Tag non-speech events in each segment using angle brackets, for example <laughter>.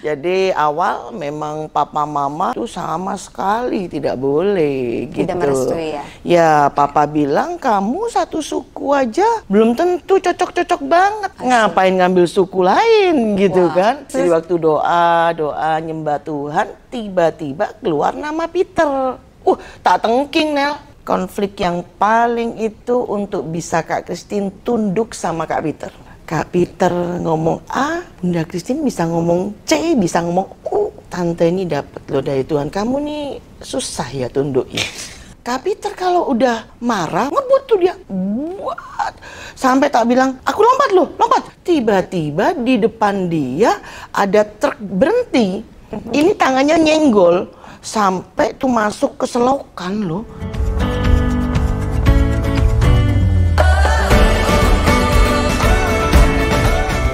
Jadi awal memang papa mama tuh sama sekali tidak boleh gitu. Tidak merestui ya? Ya papa bilang kamu satu suku aja belum tentu cocok-cocok banget. Asli. Ngapain ngambil suku lain gitu kan. Jadi waktu doa, doa nyembah Tuhan tiba-tiba keluar nama Peter. Uh tak tengking Nel. Konflik yang paling itu untuk bisa Kak Christine tunduk sama Kak Peter. Kak Peter ngomong A, Bunda Christine bisa ngomong C, bisa ngomong U. Tante ini dapat loh dari Tuhan. Kamu nih susah ya tunduk ya. <laughs> Kak Peter kalau udah marah, ngebut tuh dia. Buat. Sampai tak bilang, aku lompat loh, lompat. Tiba-tiba di depan dia ada truk berhenti. Mhm. Ini tangannya nyenggol. Sampai tuh masuk ke selokan loh.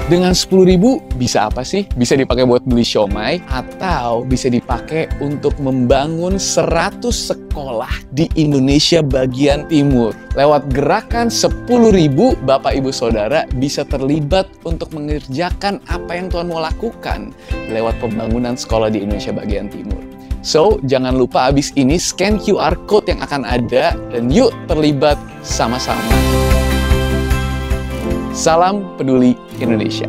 Dengan ribu bisa apa sih? Bisa dipakai buat beli siomay atau bisa dipakai untuk membangun 100 sekolah di Indonesia bagian timur. Lewat gerakan ribu Bapak Ibu Saudara bisa terlibat untuk mengerjakan apa yang Tuhan mau lakukan lewat pembangunan sekolah di Indonesia bagian timur. So, jangan lupa abis ini scan QR code yang akan ada dan yuk terlibat sama-sama. Salam Peduli Indonesia.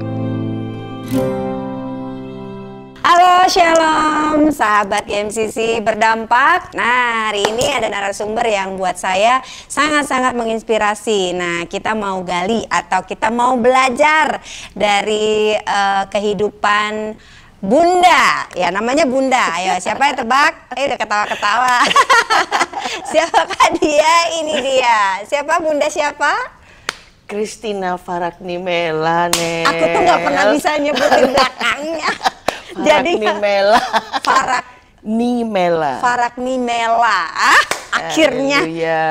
Halo Shalom, sahabat GMCC berdampak. Nah, hari ini ada narasumber yang buat saya sangat-sangat menginspirasi. Nah, kita mau gali atau kita mau belajar dari uh, kehidupan Bunda, ya namanya Bunda. Ayo, siapa yang tebak? Ayo eh, udah ketawa-ketawa. <laughs> siapa dia? Ini dia. Siapa Bunda siapa? Kristina Farakni Mela nih. Aku tuh nggak pernah bisa nyebutin belakangnya. <laughs> Jadi Mela. Farak Nimela. Farak Nimela. Ah, akhirnya. Iya.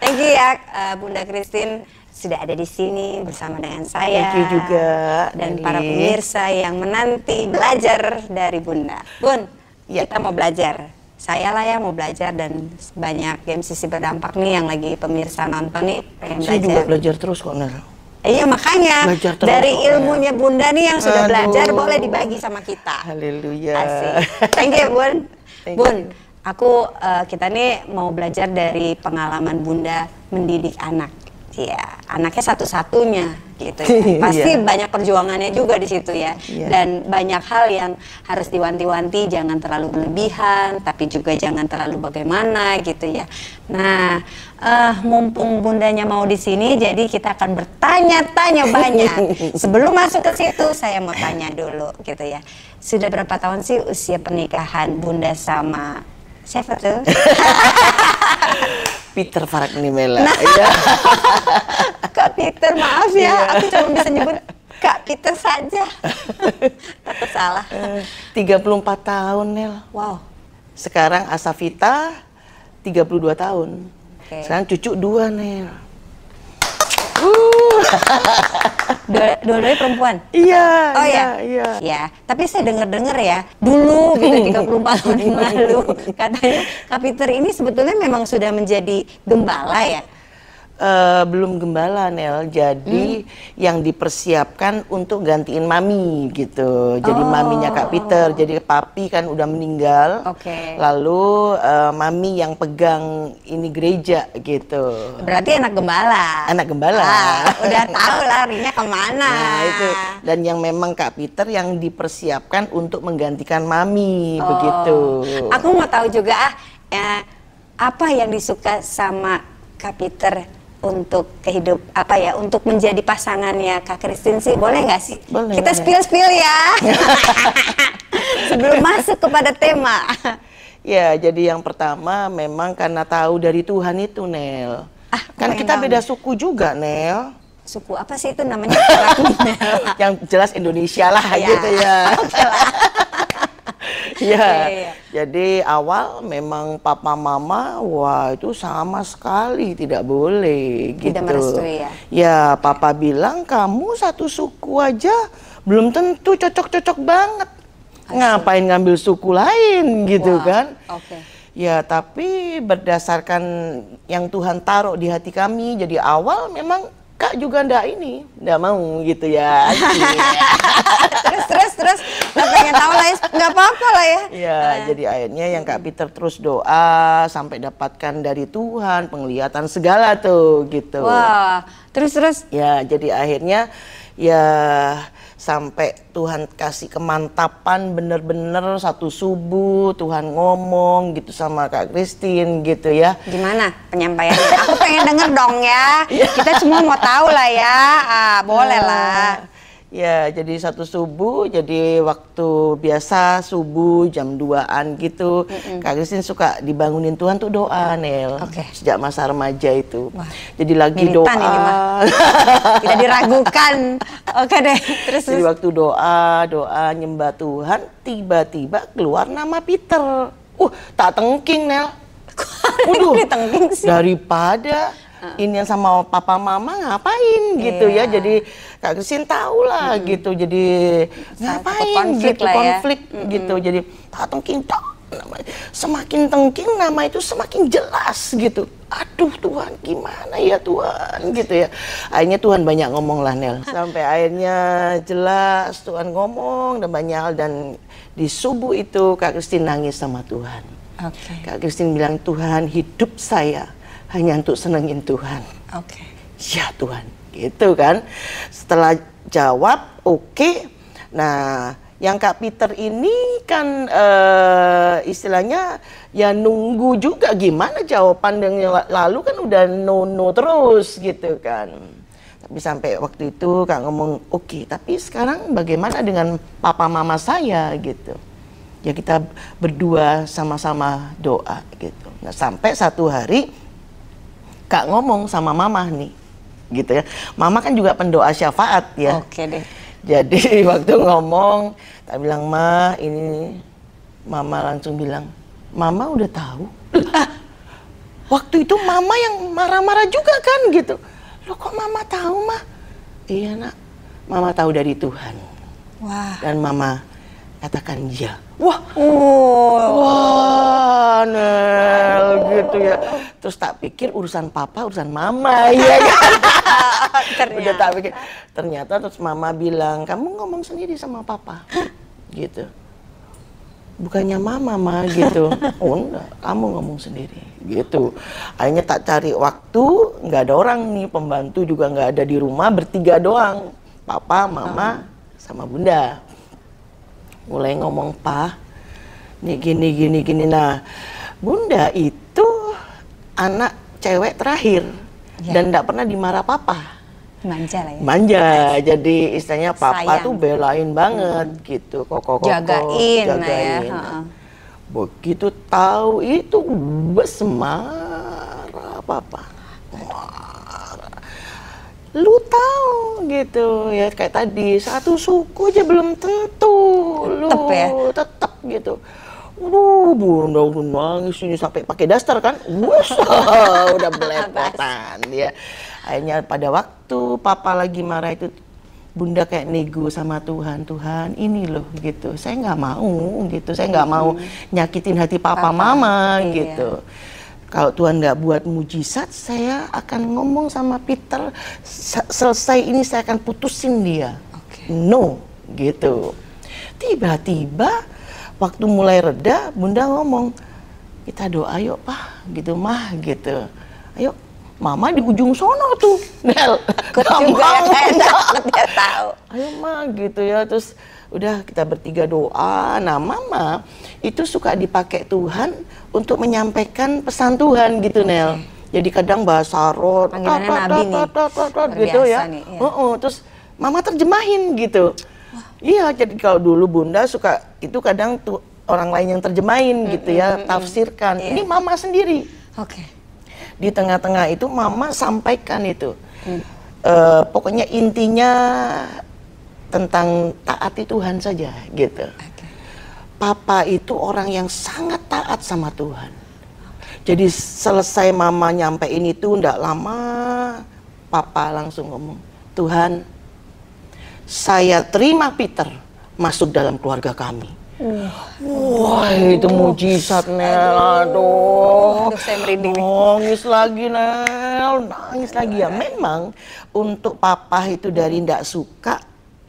Thank you ya eh, Bunda Kristin sudah ada di sini bersama dengan saya. Thank you juga. Dan para pemirsa yang menanti belajar dari Bunda. Bun, ya. kita mau belajar saya lah yang mau belajar dan banyak game sisi berdampak nih yang lagi pemirsa nonton nih pengen saya belajar. juga belajar terus kok Nel Iya makanya belajar dari ilmunya Bunda nih yang sudah Aduh. belajar boleh dibagi sama kita. Haleluya. Asik. Thank you Bun. <laughs> Thank Bun, you. aku uh, kita nih mau belajar dari pengalaman Bunda mendidik anak ya anaknya satu-satunya gitu ya. <laughs> pasti yeah. banyak perjuangannya juga di situ ya yeah. dan banyak hal yang harus diwanti-wanti jangan terlalu berlebihan tapi juga jangan terlalu bagaimana gitu ya nah uh, mumpung bundanya mau di sini jadi kita akan bertanya-tanya banyak <laughs> sebelum masuk ke situ saya mau tanya dulu gitu ya sudah berapa tahun sih usia pernikahan bunda sama siapa tuh <laughs> Peter Faragniwela. Nah, ya. <laughs> Kak Peter, maaf ya, iya. aku cuma bisa nyebut Kak Peter saja. Takut salah. 34 eh, tahun, Nel. Wow. Sekarang Asafita 32 tahun. Okay. Sekarang cucu dua, Nel. Woo. <laughs> Dua-duanya perempuan? Iya. Oh iya, iya. Ya. Tapi saya dengar-dengar ya, dulu gitu 34 <laughs> tahun yang lalu katanya Kapiter ini sebetulnya memang sudah menjadi gembala ya uh, belum gembala Nel jadi hmm. yang dipersiapkan untuk gantiin mami gitu jadi oh. maminya Kak Peter jadi papi kan udah meninggal okay. lalu uh, mami yang pegang ini gereja gitu berarti anak gembala anak gembala ah, udah <laughs> tahu larinya kemana nah, itu dan yang memang Kak Peter yang dipersiapkan untuk menggantikan mami oh. begitu aku mau tahu juga ah ya, apa yang disuka sama Kak Peter untuk kehidup apa ya untuk menjadi pasangannya Kak Kristin sih boleh nggak sih boleh, kita spill spill ya <laughs> sebelum masuk kepada tema ya jadi yang pertama memang karena tahu dari Tuhan itu Nel ah, kan kita tahu. beda suku juga Nel suku apa sih itu namanya <laughs> yang jelas Indonesia lah ya. gitu ya <laughs> Iya. Ya. Jadi awal memang papa mama wah itu sama sekali tidak boleh gitu. Tidak merestui ya. Ya, papa bilang kamu satu suku aja belum tentu cocok-cocok banget. Asli. Ngapain ngambil suku lain gitu wow. kan? Oke. Okay. Ya, tapi berdasarkan yang Tuhan taruh di hati kami, jadi awal memang kak juga ndak ini ndak mau gitu ya <laughs> terus terus terus nggak pengen tahu lah ya nggak apa apa lah ya Iya, uh. jadi akhirnya yang kak Peter terus doa sampai dapatkan dari Tuhan penglihatan segala tuh gitu wah wow. terus terus ya jadi akhirnya ya sampai Tuhan kasih kemantapan bener-bener satu subuh Tuhan ngomong gitu sama Kak Christine gitu ya. Gimana penyampaian Aku pengen denger dong ya. <laughs> Iya. Kita semua mau tahu lah ya. Ah, boleh lah. Nah. Ya, jadi satu subuh, jadi waktu biasa subuh jam 2-an gitu. Mm hmm Kak Kristin suka dibangunin Tuhan tuh doa, Nel. Okay. Sejak masa remaja itu. Wah. Jadi lagi Militan doa. Ini, <laughs> Tidak diragukan. Oke deh, terus. Jadi waktu doa, doa nyembah Tuhan, tiba-tiba keluar nama Peter. Uh, tak tengking, Nel. <laughs> Waduh, dari daripada uh. Uh-uh. ini sama papa mama ngapain yeah. gitu ya iya. jadi kak Kristin tahu lah hmm. gitu jadi ngapain gitu, konflik gitu ya. konflik hmm. gitu jadi tatung semakin tengking nama itu semakin jelas gitu aduh Tuhan gimana ya Tuhan gitu ya akhirnya Tuhan banyak ngomong lah Nel sampai akhirnya jelas Tuhan ngomong dan banyak hal dan di subuh itu Kak Kristin nangis sama Tuhan okay. Kak Kristin bilang Tuhan hidup saya hanya untuk senengin Tuhan. Oke. Okay. Ya Tuhan, gitu kan. Setelah jawab, oke. Okay. Nah, yang Kak Peter ini kan uh, istilahnya ya nunggu juga gimana jawaban yang lalu kan udah no no terus gitu kan. Tapi sampai waktu itu Kak ngomong oke, okay, tapi sekarang bagaimana dengan papa mama saya gitu. Ya kita berdua sama-sama doa gitu. Nah, sampai satu hari Kak ngomong sama mama nih gitu ya mama kan juga pendoa syafaat ya oke deh jadi <laughs> waktu ngomong tak bilang ma ini mama langsung bilang mama udah tahu waktu itu mama yang marah-marah juga kan gitu lo kok mama tahu mah iya nak mama tahu dari Tuhan wah dan mama katakan iya. Wah, oh. wah, Nel, gitu ya. Terus tak pikir urusan papa, urusan mama, <laughs> ya kan? ternyata. Udah tak pikir. Ternyata terus mama bilang, kamu ngomong sendiri sama papa, gitu. Bukannya mama, ma, gitu. <laughs> Oh enggak, kamu ngomong sendiri, gitu. Akhirnya tak cari waktu, nggak ada orang nih, pembantu juga nggak ada di rumah, bertiga doang. Papa, mama, ah. sama bunda mulai ngomong pa nih gini gini gini nah bunda itu anak cewek terakhir ya. dan tidak pernah dimarah papa manja lah ya manja jadi istilahnya papa Sayang. tuh belain banget hmm. gitu kok kok jagain, ya, jagain. Nah ya. Ha -ha. begitu tahu itu besmar apa apa lu tahu gitu ya kayak tadi satu suku aja belum tentu lu tetep ya? tetep gitu Aduh, burung daun nangis ini sampai pakai daster kan, wes <laughs> udah belepotan ya, Akhirnya pada waktu papa lagi marah itu bunda kayak nego sama Tuhan Tuhan ini loh gitu saya nggak mau gitu saya nggak mau hmm. nyakitin hati papa, papa mama iya. gitu kalau Tuhan nggak buat mujizat, saya akan ngomong sama Peter, selesai ini saya akan putusin dia. Okay. No, gitu. Tiba-tiba waktu mulai reda, Bunda ngomong, kita doa yuk pak, gitu mah, gitu. Ayo, Mama di ujung sono tuh, <laughs> Nel Ikut juga ya, <laughs> tahu. Ayo mah gitu ya, terus udah kita bertiga doa. Nah mama itu suka dipakai Tuhan untuk menyampaikan pesan Tuhan gitu Nel. Jadi kadang bahasa roh, gitu ya. Nih, ya. Oh, oh, terus mama terjemahin gitu. Wah. Iya, jadi kalau dulu bunda suka itu kadang tuh orang lain yang terjemahin mm, gitu ya, tafsirkan. Mm, Ini mama sendiri. Oke. Okay. Di tengah-tengah itu mama sampaikan itu. Mm. E, pokoknya intinya tentang taati Tuhan saja gitu papa itu orang yang sangat taat sama Tuhan. Jadi selesai mama nyampe ini tuh ndak lama papa langsung ngomong, "Tuhan, saya terima Peter masuk dalam keluarga kami." Uh. Wah, itu mujizat Nel, aduh. aduh saya Nangis lagi Nel, nangis lagi ya. Iya. Memang untuk papa itu dari tidak suka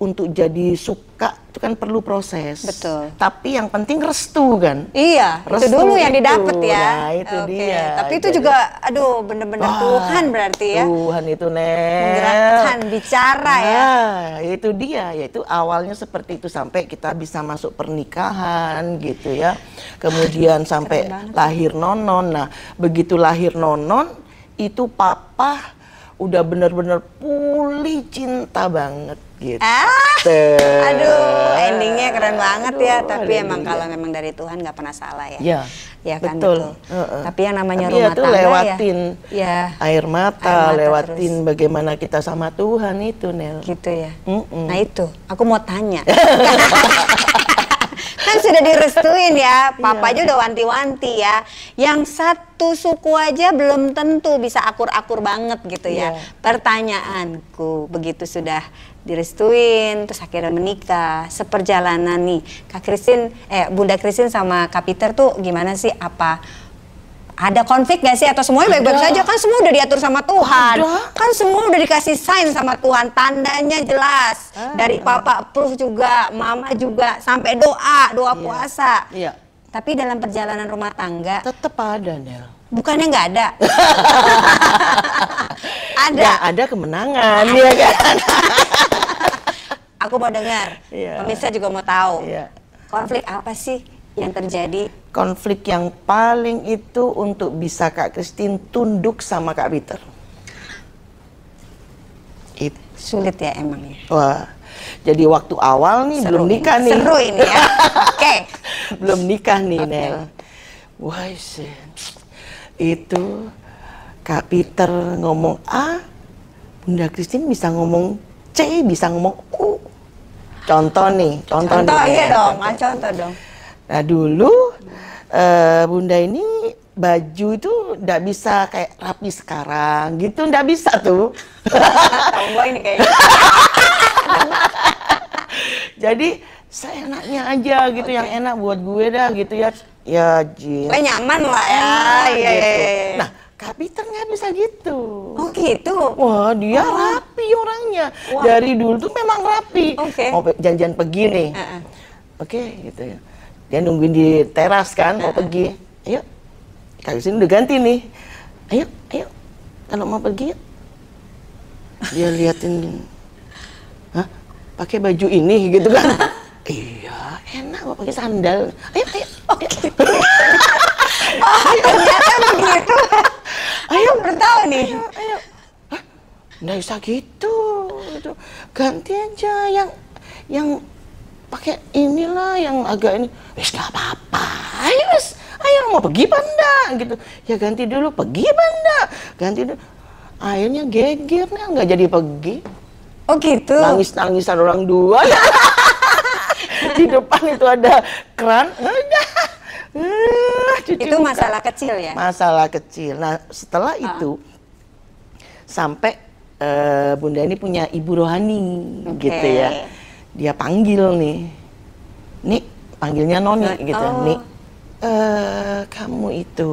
untuk jadi suka itu kan perlu proses. Betul. Tapi yang penting restu kan. Iya. Restu itu dulu yang didapat ya. Nah, itu okay. dia. Tapi itu jadi, juga aduh benar-benar Tuhan berarti ya. Tuhan itu Nel. Menggerakkan bicara ya. nah, ya. itu dia yaitu awalnya seperti itu sampai kita bisa masuk pernikahan gitu ya. Kemudian sampai lahir nonon. Nah, begitu lahir nonon itu papa udah benar-benar pulih cinta banget gitu. Ah, aduh, endingnya keren banget ya. aduh, ya. Tapi aduh, emang kalau memang dari Tuhan nggak pernah salah ya. Iya, ya kan betul. Uh, uh. Tapi yang namanya Tapi rumah ya tangga ya. lewatin ya. Air mata, air mata lewatin terus. bagaimana kita sama Tuhan itu, Nel. Gitu ya. Mm -mm. Nah itu, aku mau tanya. <laughs> kan sudah direstuin ya, papa iya. aja udah wanti-wanti ya. Yang satu suku aja belum tentu bisa akur-akur banget gitu ya. Yeah. Pertanyaanku begitu sudah direstuin terus akhirnya menikah seperjalanan nih kak Kristin eh bunda Kristin sama kak Peter tuh gimana sih apa ada konflik gak sih atau semuanya baik-baik saja kan semua udah diatur sama Tuhan ada. kan semua udah dikasih sign sama Tuhan tandanya jelas ah. dari papa proof juga mama juga sampai doa doa yeah. puasa yeah. tapi dalam perjalanan rumah tangga tetap ada Nel bukannya nggak ada <laughs> ada ya, ada kemenangan ya kan <laughs> Aku mau dengar. Yeah. Pemirsa juga mau tahu. Yeah. Konflik apa sih yang terjadi? Konflik yang paling itu untuk bisa Kak Christine tunduk sama Kak Peter. It. Sulit ya emang ya. Wah. Jadi waktu awal nih Seru belum nikah ini. nih. Seru ini ya. <laughs> Oke. Okay. belum nikah nih okay. Nel. Wah, itu Kak Peter ngomong A, Bunda Christine bisa ngomong C, bisa ngomong U. Contoh nih, contoh, contoh nih. Iya dong, contoh. Ah, contoh dong. Nah dulu uh, bunda ini baju itu ndak bisa kayak rapi sekarang gitu ndak bisa tuh. ini kayaknya. Jadi enaknya aja gitu okay. yang enak buat gue dah gitu ya ya jin. nyaman lah ya. Enak, iya, gitu. iya, iya. iya, iya. Nah tapi ternyata nggak bisa gitu. Oh gitu? Wah dia oh. rapi orangnya. Wow. Dari dulu tuh memang rapi. Oke. Okay. Oh, mau janjian pergi nih. Uh -uh. Oke okay, gitu ya. Dia nungguin di teras kan uh -uh. mau pergi. Ayo. Kak sini udah ganti nih. Ayo, ayo. Kalau mau pergi yuk. Dia liatin. Hah? Pakai baju ini gitu kan. <laughs> iya enak mau pakai sandal. Ayo, ayo. Okay. <laughs> oh, ternyata begitu kan baru tahu nih. Hah? Nggak usah gitu. ganti aja yang yang pakai inilah yang agak ini. Wis nggak apa-apa. Ayo, wis. Ayo mau pergi panda gitu. Ya ganti dulu pergi panda. Ganti dulu. Akhirnya nih nggak jadi pergi. Oh gitu. Nangis-nangisan orang dua. <laughs> Di depan itu ada keran. Eh, cuci itu muka. masalah kecil ya masalah kecil nah setelah ah. itu sampai uh, bunda ini punya ibu rohani okay. gitu ya dia panggil nih nih panggilnya noni gitu. oh. gitu nih eh, uh, kamu itu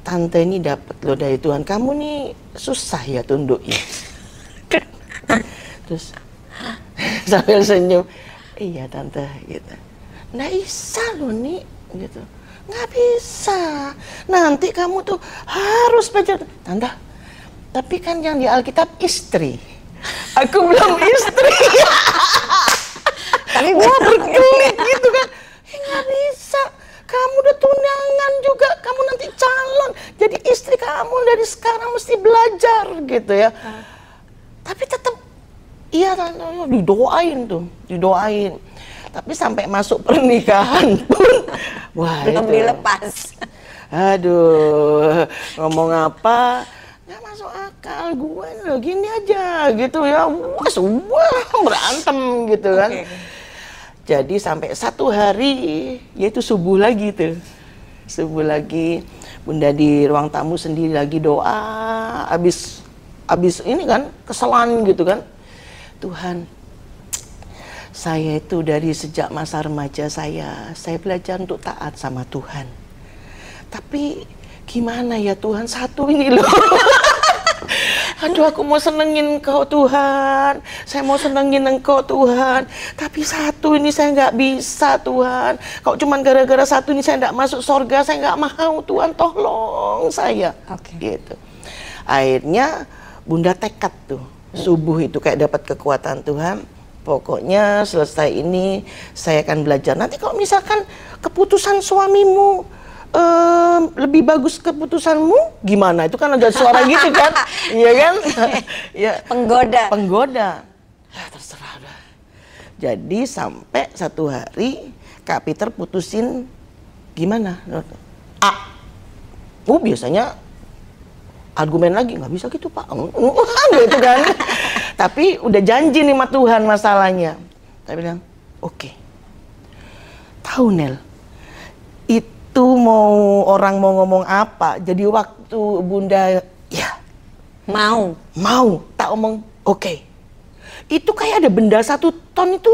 tante ini dapat loh dari Tuhan kamu nih susah ya tunduk ya <laughs> terus <laughs> sambil senyum iya tante gitu nggak bisa loh nih gitu nggak bisa nanti kamu tuh harus belajar tanda tapi kan yang di Alkitab istri aku belum istri tapi gua berkelit gitu kan eh, nggak bisa kamu udah tunangan juga kamu nanti calon jadi istri kamu dari sekarang mesti belajar gitu ya ah. tapi tetap iya didoain tuh didoain tapi sampai masuk pernikahan <laughs> pun, wah belum dilepas. Aduh, ngomong apa? nggak masuk akal gue loh gini aja gitu ya wah wah berantem gitu kan okay. jadi sampai satu hari yaitu subuh lagi tuh subuh lagi bunda di ruang tamu sendiri lagi doa abis abis ini kan kesalahan gitu kan Tuhan saya itu dari sejak masa remaja saya, saya belajar untuk taat sama Tuhan. Tapi gimana ya Tuhan satu ini loh. <laughs> Aduh aku mau senengin engkau Tuhan Saya mau senengin engkau Tuhan Tapi satu ini saya nggak bisa Tuhan Kalau cuma gara-gara satu ini saya nggak masuk sorga Saya nggak mau Tuhan tolong saya okay. gitu. Akhirnya bunda tekad tuh Subuh itu kayak dapat kekuatan Tuhan pokoknya selesai ini saya akan belajar. Nanti kalau misalkan keputusan suamimu um, lebih bagus keputusanmu, gimana? Itu kan ada suara gitu kan, iya kan? ya. Penggoda. Penggoda. Ya terserah lah. Jadi sampai satu hari Kak Peter putusin gimana? A. Oh biasanya argumen lagi nggak bisa gitu pak, itu kan? Tapi udah janji nih sama Tuhan masalahnya. Tapi bilang, oke. Okay. Tahu Nel, itu mau orang mau ngomong apa. Jadi waktu Bunda, ya. Mau. Mau, tak omong oke. Itu kayak ada benda satu ton itu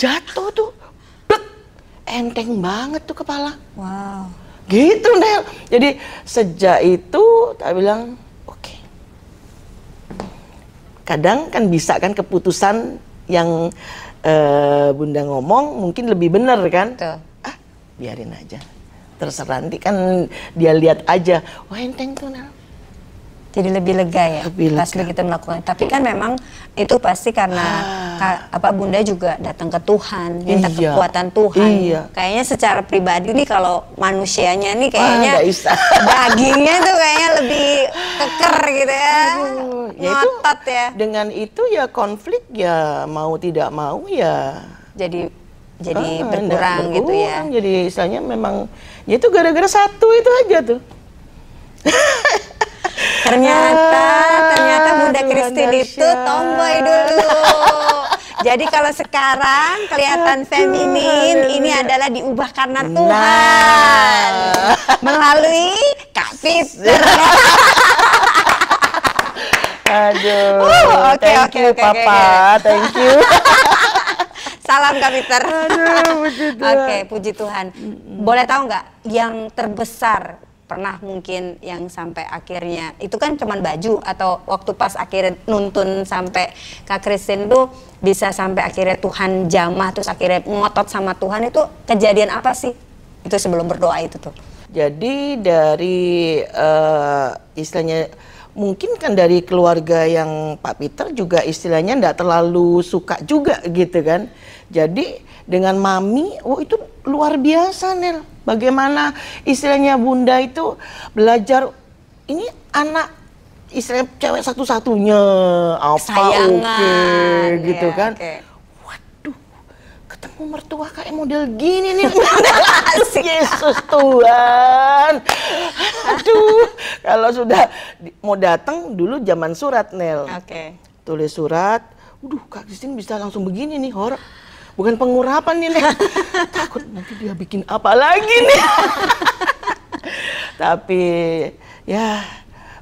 jatuh tuh. Blek, enteng banget tuh kepala. Wow. Gitu Nel. Jadi sejak itu tak bilang, oke kadang kan bisa kan keputusan yang uh, bunda ngomong mungkin lebih benar kan Betul. ah biarin aja terserah nanti kan dia lihat aja wah enteng tuh nah jadi lebih lega ya lebih lega. pas begitu melakukan tapi kan memang itu pasti karena ah. apa bunda juga datang ke Tuhan minta iya. kekuatan Tuhan iya. kayaknya secara pribadi nih kalau manusianya nih ah, kayaknya ah, <laughs> dagingnya tuh kayaknya lebih keker gitu ya, ya ngotot ya ya dengan itu ya konflik ya mau tidak mau ya jadi jadi ah, berkurang, berkurang gitu ya jadi istilahnya memang ya itu gara-gara satu itu aja tuh <laughs> ternyata ah, ternyata Bunda Kristin itu tomboy dulu. Jadi kalau sekarang kelihatan feminin, ini adalah diubah karena nah. Tuhan melalui Kak Aduh, uh, okay, thank okay, you okay, Papa, okay. thank you. Salam Kak Peter. Aduh, puji Oke, okay, puji Tuhan. Boleh tahu nggak yang terbesar pernah mungkin yang sampai akhirnya itu kan cuman baju atau waktu pas akhirnya nuntun sampai Kak Kristen tuh bisa sampai akhirnya Tuhan jamah terus akhirnya ngotot sama Tuhan itu kejadian apa sih itu sebelum berdoa itu tuh jadi dari uh, istilahnya mungkin kan dari keluarga yang Pak Peter juga istilahnya tidak terlalu suka juga gitu kan jadi dengan mami oh itu luar biasa Nel Bagaimana istilahnya bunda itu belajar ini anak istilahnya cewek satu-satunya apa oke okay, gitu ya, kan. Okay. Waduh, ketemu mertua kayak model gini nih. <laughs> Yesus Tuhan. Aduh, kalau sudah mau datang dulu zaman surat Nel. Oke. Okay. Tulis surat, Waduh, Kak Christine bisa langsung begini nih, horor bukan pengurapan nih, Nek. <laughs> Takut nanti dia bikin apa lagi nih. <laughs> Tapi ya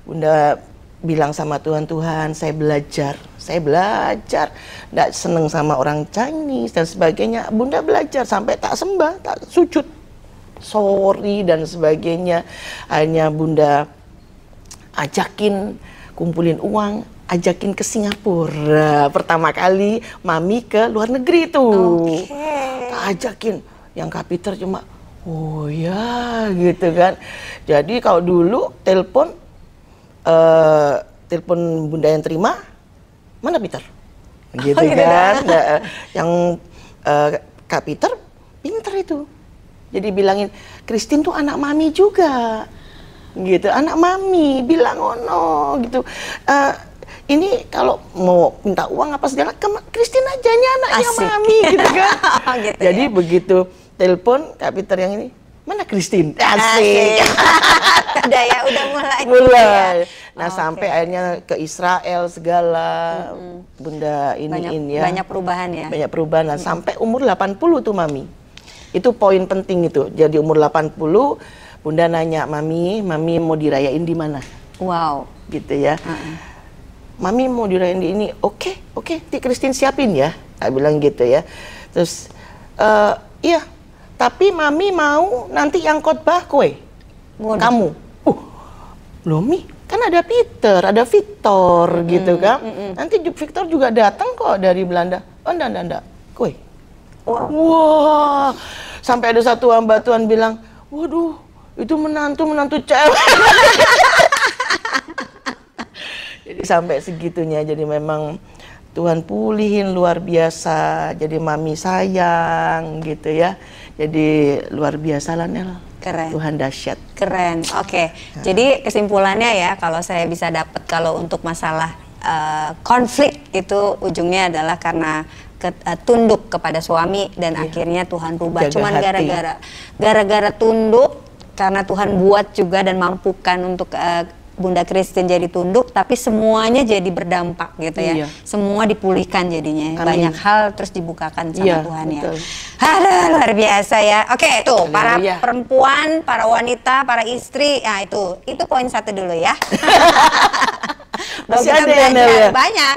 Bunda bilang sama Tuhan, Tuhan saya belajar. Saya belajar. Tidak seneng sama orang Chinese dan sebagainya. Bunda belajar sampai tak sembah, tak sujud. Sorry dan sebagainya. Hanya Bunda ajakin kumpulin uang ajakin ke Singapura pertama kali mami ke luar negeri tuh okay. ajakin yang Kapiter cuma oh ya gitu kan jadi kalau dulu telepon uh, telepon bunda yang terima mana Peter gitu oh, iya kan Nah, yang uh, Kak Peter pinter itu jadi bilangin Kristin tuh anak mami juga gitu anak mami bilang ono oh, gitu uh, ini kalau mau minta uang apa segala ke Kristin aja ini anaknya Asik. mami gitu kan <laughs> gitu jadi ya? begitu telepon Kak Peter yang ini mana Kristin? Eh, asik, asik. <laughs> udah ya udah mulai mulai ya. nah oh, sampai okay. akhirnya ke Israel segala mm -hmm. bunda ini banyak, ini ya banyak perubahan ya banyak perubahan nah, mm -hmm. sampai umur 80 tuh mami itu poin penting itu jadi umur 80 bunda nanya mami mami mau dirayain di mana wow gitu ya mm -hmm mami mau dirayain di ini oke okay, oke okay, ti Christine siapin ya saya bilang gitu ya terus e, iya tapi mami mau nanti yang khotbah kue Waduh. kamu uh loh mi kan ada Peter ada Victor mm, gitu kan mm, -hmm. nanti Victor juga datang kok dari Belanda oh enggak enggak enggak kue wah wow. wow. sampai ada satu hamba Tuhan bilang waduh itu menantu menantu cewek <laughs> jadi sampai segitunya jadi memang Tuhan pulihin luar biasa jadi mami sayang gitu ya jadi luar biasa lah Nel keren Tuhan dahsyat keren oke okay. jadi kesimpulannya ya kalau saya bisa dapat kalau untuk masalah uh, konflik itu ujungnya adalah karena eh, tunduk kepada suami dan iya. akhirnya Tuhan rubah Jaga cuman gara-gara gara-gara tunduk karena Tuhan buat juga dan mampukan untuk uh, Bunda Kristen jadi tunduk, tapi semuanya jadi berdampak gitu ya. Iya. Semua dipulihkan jadinya. Amin. Banyak hal terus dibukakan sama iya, Tuhan ya. Betul. Halo, luar biasa ya. Oke, itu para iya. perempuan, para wanita, para istri, nah, itu. Itu poin satu dulu ya. <laughs> Masih kita ada belajar, ya, ya? Banyak.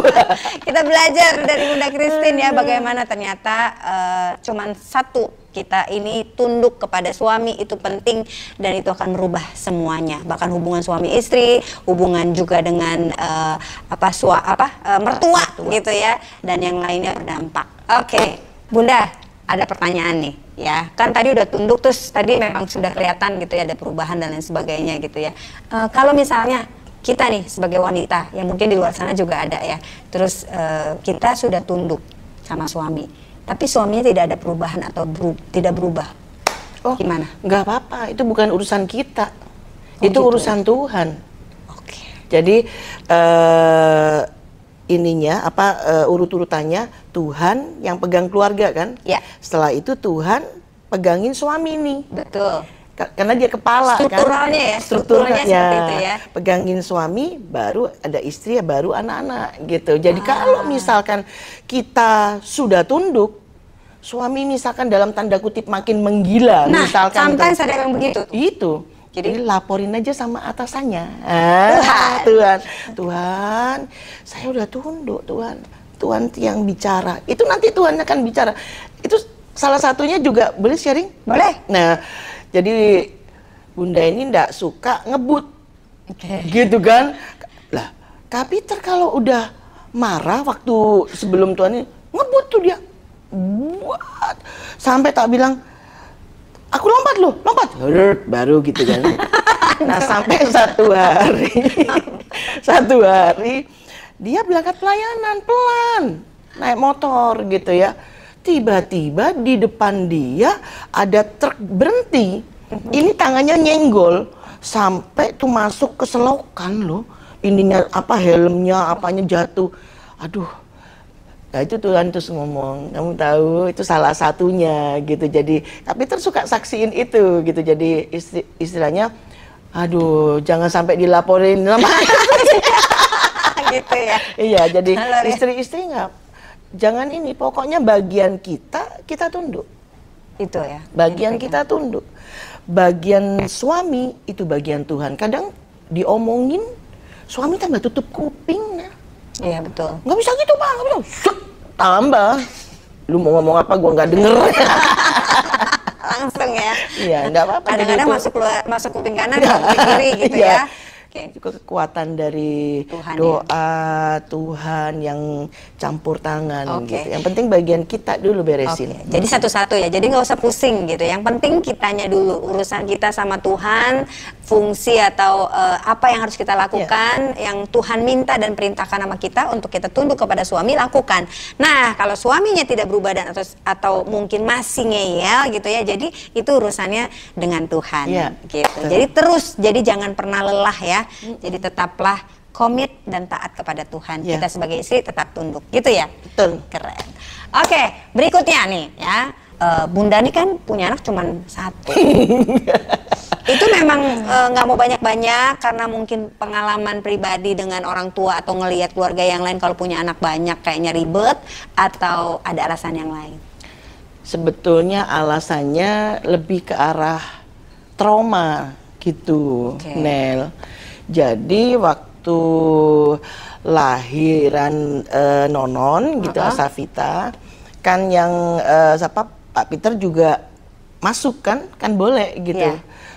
<laughs> kita belajar dari Bunda Kristin ya bagaimana ternyata uh, cuman satu kita ini tunduk kepada suami itu penting dan itu akan merubah semuanya bahkan hubungan suami istri hubungan juga dengan uh, apa sua apa uh, mertua, mertua gitu ya dan yang lainnya berdampak oke okay. bunda ada pertanyaan nih ya kan tadi udah tunduk terus tadi memang sudah kelihatan gitu ya ada perubahan dan lain sebagainya gitu ya uh, kalau misalnya kita nih sebagai wanita yang mungkin di luar sana juga ada ya. Terus uh, kita sudah tunduk sama suami, tapi suaminya tidak ada perubahan atau beru tidak berubah. Oh, gimana? Nggak apa-apa, itu bukan urusan kita. Oh, itu gitu. urusan Tuhan. Oke. Okay. Jadi uh, ininya apa uh, urut-urutannya Tuhan yang pegang keluarga kan? Ya. Setelah itu Tuhan pegangin suami nih. Betul karena dia kepala kan? strukturalnya kan? ya strukturnya, strukturnya ya, itu ya pegangin suami baru ada istri ya baru anak-anak gitu jadi ah. kalau misalkan kita sudah tunduk suami misalkan dalam tanda kutip makin menggila nah, misalkan sampai saya yang begitu itu jadi, Jadi laporin aja sama atasannya. Ah, Tuhan. Tuhan, Tuhan, saya udah tunduk, Tuhan. Tuhan yang bicara. Itu nanti Tuhan akan bicara. Itu salah satunya juga boleh sharing? Boleh. Nah, jadi Bunda ini ndak suka ngebut. Okay. Gitu kan? Lah, ter kalau udah marah waktu sebelum tuan ini ngebut tuh dia. Buat sampai tak bilang aku lompat loh, lompat. Baru gitu kan. <laughs> nah, sampai satu hari. <laughs> satu hari dia berangkat pelayanan pelan naik motor gitu ya tiba-tiba di depan dia ada truk berhenti. Ini tangannya nyenggol sampai tuh masuk ke selokan loh. Ininya apa helmnya apanya jatuh. Aduh. Nah itu Tuhan terus ngomong, kamu tahu itu salah satunya gitu. Jadi tapi terus suka saksiin itu gitu. Jadi isti istilahnya aduh jangan sampai dilaporin <laughs> <laughs> gitu ya. Iya, jadi istri-istri nggak jangan ini pokoknya bagian kita kita tunduk itu ya bagian kita ya. tunduk bagian suami itu bagian Tuhan kadang diomongin suami tambah tutup kuping nah iya betul nggak bisa gitu bang nggak bisa tambah lu mau ngomong apa gua nggak denger <laughs> langsung ya iya nggak apa-apa kadang-kadang gitu. masuk masuk kuping kanan <laughs> kuping kiri gitu iya. ya okay. juga gitu, kekuatan dari Tuhan ya. doa ya? Tuhan yang campur tangan okay. gitu. Yang penting bagian kita dulu beresin. Okay. Jadi satu-satu ya. Jadi nggak usah pusing gitu. Yang penting kitanya dulu urusan kita sama Tuhan fungsi atau uh, apa yang harus kita iya. lakukan yeah. yang Tuhan minta dan perintahkan sama kita untuk kita tunduk kepada suami lakukan. Nah, kalau suaminya tidak berubah dan atau atau mungkin masih ngeyel gitu ya. Jadi itu urusannya dengan Tuhan yeah. gitu. Jadi terus jadi jangan pernah lelah ya. Jadi tetaplah komit dan taat kepada Tuhan. Yeah. Kita sebagai istri tetap tunduk gitu ya. Betul. Keren. Oke, berikutnya nih ya uh, bunda ini kan punya anak cuma satu. <laughs> itu memang eh, nggak uh, mau banyak-banyak karena mungkin pengalaman pribadi dengan orang tua atau ngelihat keluarga yang lain kalau punya anak banyak kayaknya ribet atau ada alasan yang lain. Sebetulnya alasannya lebih ke arah trauma gitu, okay. Nel. Jadi waktu lahiran uh, Nonon gitu uh -huh. Asafita kan yang uh, siapa Pak Peter juga masuk kan kan boleh gitu. Yeah.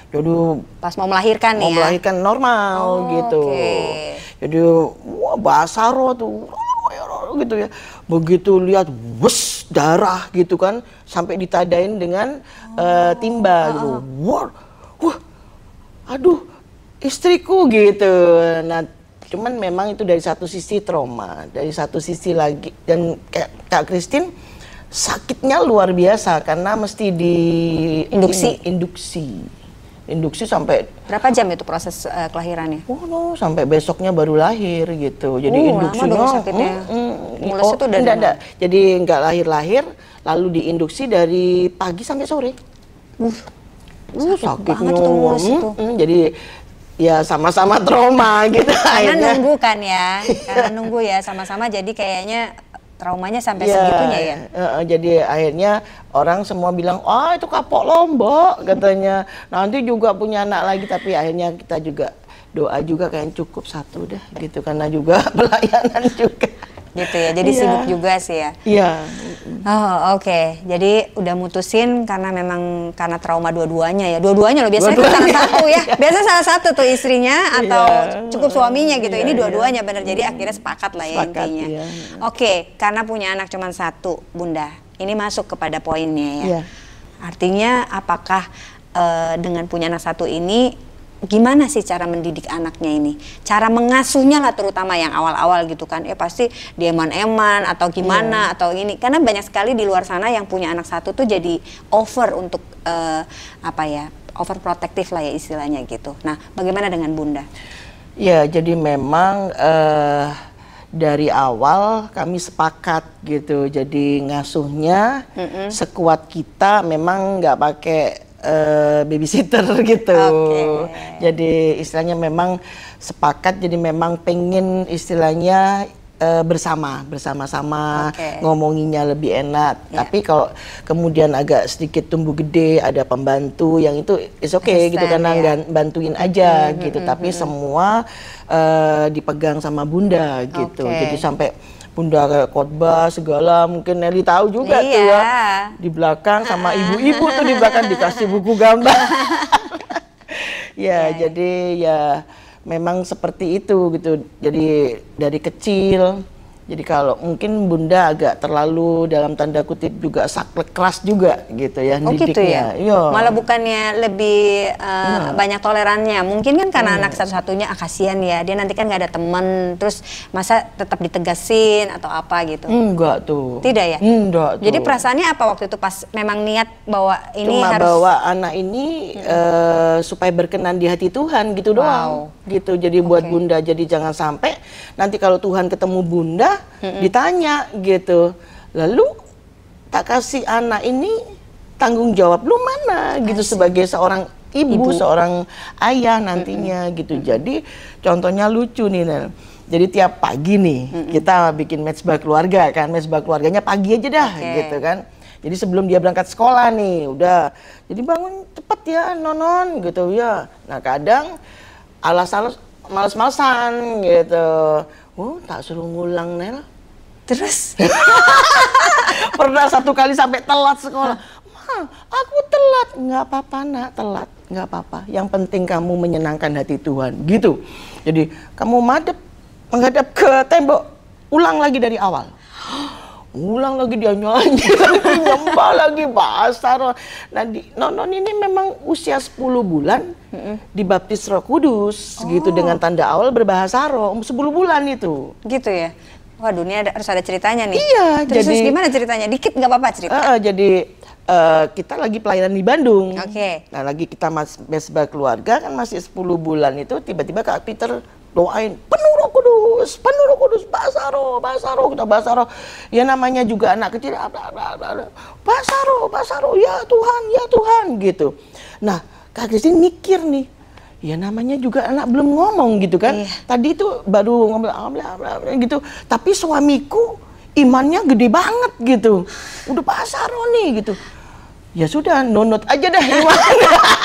Jadi pas mau melahirkan mau ya. Mau melahirkan normal oh, gitu. Okay. Jadi wah bahasa roh tuh gitu ya. Begitu lihat wes darah gitu kan sampai ditadain dengan eh, oh. uh, timba oh. gitu. Ah. Wah, wah. Aduh, istriku gitu. Nah, cuman memang itu dari satu sisi trauma, dari satu sisi lagi dan kayak Kak Christine sakitnya luar biasa karena mesti di induksi in, induksi induksi sampai berapa jam itu proses uh, kelahirannya? Oh, no, sampai besoknya baru lahir gitu. Jadi uh, induksinya lama sakitnya. Mm, oh, itu udah enggak, enggak. Jadi nggak lahir-lahir lalu diinduksi dari pagi sampai sore. Uh, uh sakit sakitnya. Banget mulus mm, itu. Mm, jadi ya sama-sama trauma <laughs> gitu karena nunggu kan ya karena nunggu ya sama-sama jadi kayaknya traumanya sampai yeah, segitunya ya. Uh, jadi akhirnya orang semua bilang, "Ah, oh, itu kapok Lombok," katanya. Nanti juga punya anak lagi tapi akhirnya kita juga doa juga kayak cukup satu dah gitu karena juga <laughs> pelayanan juga gitu ya. Jadi yeah. sibuk juga sih ya. Iya. Yeah. Oh, oke. Okay. Jadi udah mutusin karena memang karena trauma dua-duanya ya. Dua-duanya loh biasanya dua salah satu ya. <laughs> biasa salah satu tuh istrinya atau yeah. cukup suaminya gitu. Yeah, Ini iya, iya. dua-duanya benar Jadi akhirnya sepakat lah ya sepakat, intinya. Yeah. Oke, okay. karena punya anak cuma satu, Bunda. Ini masuk kepada poinnya ya. Yeah. Artinya apakah uh, dengan punya anak satu ini gimana sih cara mendidik anaknya ini? Cara mengasuhnya lah terutama yang awal-awal gitu kan. Eh pasti dieman-eman atau iya. gimana yeah. atau ini. Karena banyak sekali di luar sana yang punya anak satu tuh jadi over untuk uh, apa ya? overprotektif lah ya istilahnya gitu. Nah, bagaimana dengan Bunda? Ya, jadi memang uh, dari awal kami sepakat gitu. Jadi ngasuhnya mm -hmm. sekuat kita memang nggak pakai uh, babysitter <laughs> gitu. Okay. Jadi istilahnya memang sepakat jadi memang pengen istilahnya uh, bersama bersama-sama okay. ngomonginnya lebih enak. Yeah. Tapi kalau kemudian agak sedikit tumbuh gede ada pembantu yang itu is oke okay, gitu karena ya. yeah. bantuin aja mm -hmm, gitu. Mm -hmm. Tapi semua uh, dipegang sama bunda gitu. Okay. Jadi sampai bunda kayak khotbah segala mungkin Nelly tahu juga iya. tuh ya iya. di belakang sama ibu-ibu tuh di belakang dikasih buku gambar <laughs> ya okay. Iya, iya. jadi ya memang seperti itu gitu jadi dari kecil jadi kalau mungkin bunda agak terlalu dalam tanda kutip juga saklek keras juga gitu ya oh, gitu didiknya. gitu ya. Yo. Iya. Malah bukannya lebih uh, nah. banyak tolerannya. Mungkin kan karena hmm. anak satu-satunya ah, kasihan ya. Dia nanti kan nggak ada temen terus masa tetap ditegasin atau apa gitu. Enggak tuh. Tidak ya? Enggak tuh. Jadi perasaannya apa waktu itu pas memang niat bahwa ini Cuma harus bahwa anak ini hmm. uh, supaya berkenan di hati Tuhan gitu wow. doang. Gitu. Jadi okay. buat bunda jadi jangan sampai nanti kalau Tuhan ketemu bunda hmm. ditanya gitu. Lalu tak kasih anak ini tanggung jawab lu mana gitu sebagai seorang ibu, ibu, seorang ayah nantinya hmm. gitu. Jadi contohnya lucu nih Nel. Jadi tiap pagi nih hmm. kita bikin match matchbah keluarga kan, matchbah keluarganya pagi aja dah okay. gitu kan. Jadi sebelum dia berangkat sekolah nih, udah. Jadi bangun cepet ya, nonon gitu ya. Nah kadang alas-alas males-malesan gitu. Oh, tak suruh ngulang, Nel. Terus? <laughs> Pernah satu kali sampai telat sekolah. Ma, aku telat. Nggak apa-apa, nak, telat. Nggak apa-apa. Yang penting kamu menyenangkan hati Tuhan. Gitu. Jadi, kamu madep, menghadap ke tembok, ulang lagi dari awal pulang lagi dia nyanyi <laughs> lagi nyembah lagi pasar nah di, nonon ini memang usia 10 bulan dibaptis roh kudus gitu, oh. gitu dengan tanda awal berbahasa roh 10 um, bulan itu gitu ya waduh ini ada, harus ada ceritanya nih iya terus, jadi terus gimana ceritanya dikit nggak apa-apa cerita uh, uh, jadi uh, kita lagi pelayanan di Bandung oke okay. nah lagi kita mas mesbah keluarga kan masih 10 bulan itu tiba-tiba kak Peter doain penuh roh kudus penuh roh kudus basah roh basah roh kita basah roh ya namanya juga anak kecil basah roh basah roh ya Tuhan ya Tuhan gitu nah kak Kristin mikir nih ya namanya juga anak belum ngomong gitu kan eh. tadi itu baru ngomong ah, gitu tapi suamiku imannya gede banget gitu udah basah roh nih gitu ya sudah nonot aja deh iman <laughs>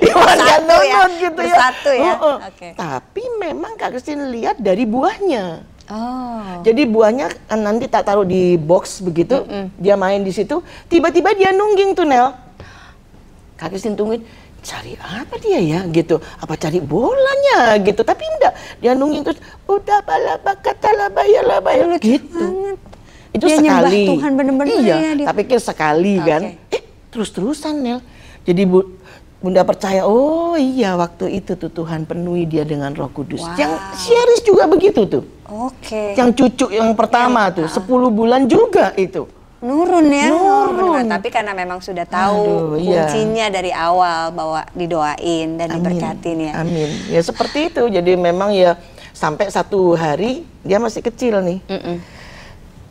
Iwan <laughs> Ganonon ya, ya gitu ya. Satu ya. Uh -uh. Okay. Tapi memang Kak Christine lihat dari buahnya. Oh. Jadi buahnya kan nanti tak taruh di box begitu, mm -mm. dia main di situ, tiba-tiba dia nungging tuh Nel. Kak Christine tungguin, cari apa dia ya gitu apa cari bolanya gitu tapi enggak dia nungging terus udah balaba kata laba ya laba ya gitu itu dia sekali Tuhan bener-bener iya ya, dia. tapi kira sekali okay. kan eh terus-terusan Nel jadi bu Bunda percaya, oh iya waktu itu tuh Tuhan penuhi dia dengan Roh Kudus. Wow. Yang Syaris juga begitu tuh. Oke. Okay. Yang cucu yang pertama okay. Iya, tuh, 10 bulan juga itu. Nurun ya. Oh, Nurun. Benar, tapi karena memang sudah tahu Aduh, kuncinya iya. dari awal bahwa didoain dan Amin. diberkatin ya. Amin. Ya seperti itu. Jadi memang ya sampai satu hari dia masih kecil nih. Mm -mm.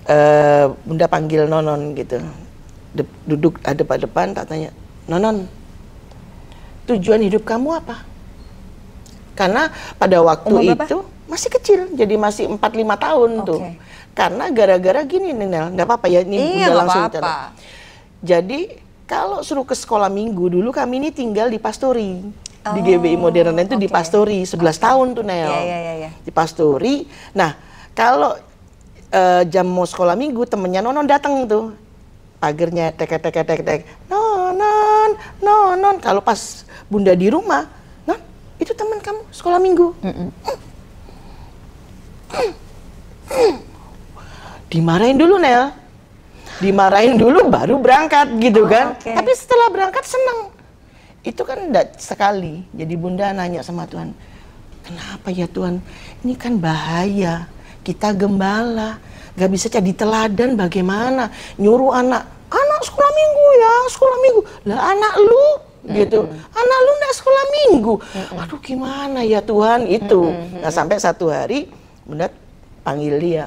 Uh, bunda panggil Nonon gitu. duduk ada eh, depan depan tak tanya, "Nonon, tujuan hidup kamu apa? Karena pada waktu Umur itu itu masih kecil, jadi masih 4-5 tahun okay. tuh. Karena gara-gara gini Nenel, Nel, nggak apa-apa ya, ini iya, udah langsung apa -apa. Jadi kalau suruh ke sekolah minggu, dulu kami ini tinggal di Pastori. Oh, di GBI modern itu okay. di Pastori, 11 okay. tahun tuh Nel. Yeah, yeah, yeah, yeah. Di Pastori, nah kalau uh, jam mau sekolah minggu, temennya Nono datang tuh. Pagernya tek tek tek tek tek, Nono non non non kalau pas bunda di rumah non itu teman kamu sekolah minggu dimarahin dulu Nel dimarahin dulu baru berangkat gitu oh, kan okay. tapi setelah berangkat seneng itu kan enggak sekali jadi bunda nanya sama Tuhan kenapa ya Tuhan ini kan bahaya kita gembala gak bisa jadi teladan bagaimana nyuruh anak anak sekolah minggu ya sekolah minggu lah anak lu gitu anak lu nggak sekolah minggu aduh gimana ya Tuhan itu nah sampai satu hari bunda panggil dia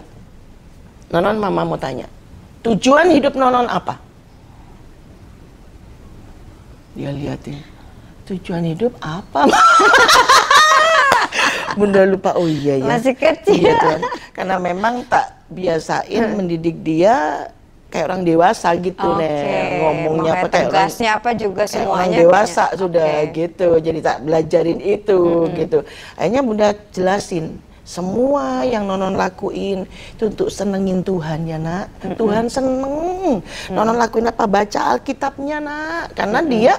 nonon mama mau tanya tujuan hidup nonon apa dia liatin tujuan hidup apa <laughs> bunda lupa oh iya ya masih kecil iya, Tuhan. karena memang tak biasain mm. mendidik dia kayak orang dewasa gitu okay. nih ngomongnya apa kayak orang apa juga kayak semuanya orang dewasa kayak. sudah okay. gitu jadi tak belajarin itu hmm. gitu akhirnya bunda jelasin semua yang nonon lakuin itu untuk senengin Tuhan ya nak -hmm. Tuhan seneng mm. nonon lakuin apa baca Alkitabnya nak karena -hmm. dia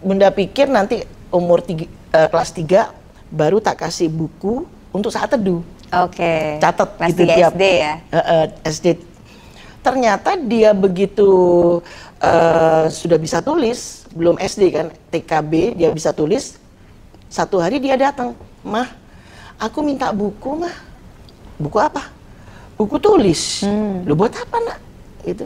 bunda pikir nanti umur tiga, uh, kelas 3 baru tak kasih buku untuk saat teduh Oke. Okay. Catat gitu tiap SD ya. Uh, eh, uh, eh, SD ternyata dia begitu uh, sudah bisa tulis, belum SD kan, TKB dia bisa tulis. Satu hari dia datang, mah, aku minta buku mah, buku apa? Buku tulis. Hmm. Lu buat apa nak? Gitu.